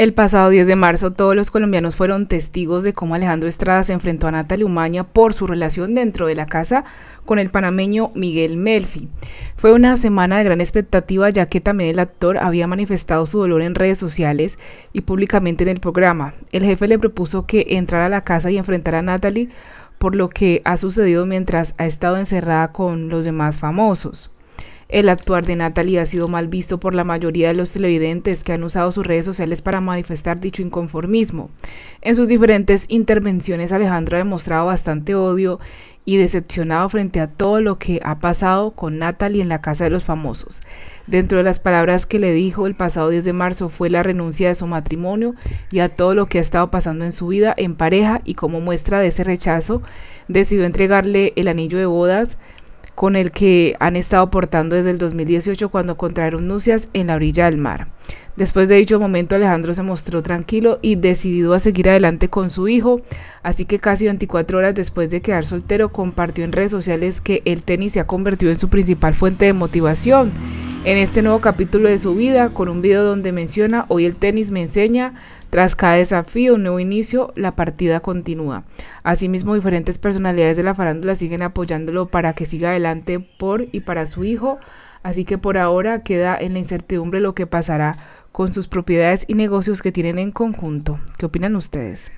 El pasado 10 de marzo, todos los colombianos fueron testigos de cómo Alejandro Estrada se enfrentó a Natalie Umaña por su relación dentro de la casa con el panameño Miguel Melfi. Fue una semana de gran expectativa ya que también el actor había manifestado su dolor en redes sociales y públicamente en el programa. El jefe le propuso que entrara a la casa y enfrentara a Natalie por lo que ha sucedido mientras ha estado encerrada con los demás famosos. El actuar de Natalie ha sido mal visto por la mayoría de los televidentes que han usado sus redes sociales para manifestar dicho inconformismo. En sus diferentes intervenciones Alejandro ha demostrado bastante odio y decepcionado frente a todo lo que ha pasado con Natalie en la casa de los famosos. Dentro de las palabras que le dijo el pasado 10 de marzo fue la renuncia de su matrimonio y a todo lo que ha estado pasando en su vida en pareja y como muestra de ese rechazo decidió entregarle el anillo de bodas con el que han estado portando desde el 2018 cuando contrajeron nupcias en la orilla del mar. Después de dicho momento, Alejandro se mostró tranquilo y decidido a seguir adelante con su hijo, así que casi 24 horas después de quedar soltero, compartió en redes sociales que el tenis se ha convertido en su principal fuente de motivación. En este nuevo capítulo de su vida, con un video donde menciona, hoy el tenis me enseña, tras cada desafío, un nuevo inicio, la partida continúa. Asimismo, diferentes personalidades de la farándula siguen apoyándolo para que siga adelante por y para su hijo, así que por ahora queda en la incertidumbre lo que pasará con sus propiedades y negocios que tienen en conjunto. ¿Qué opinan ustedes?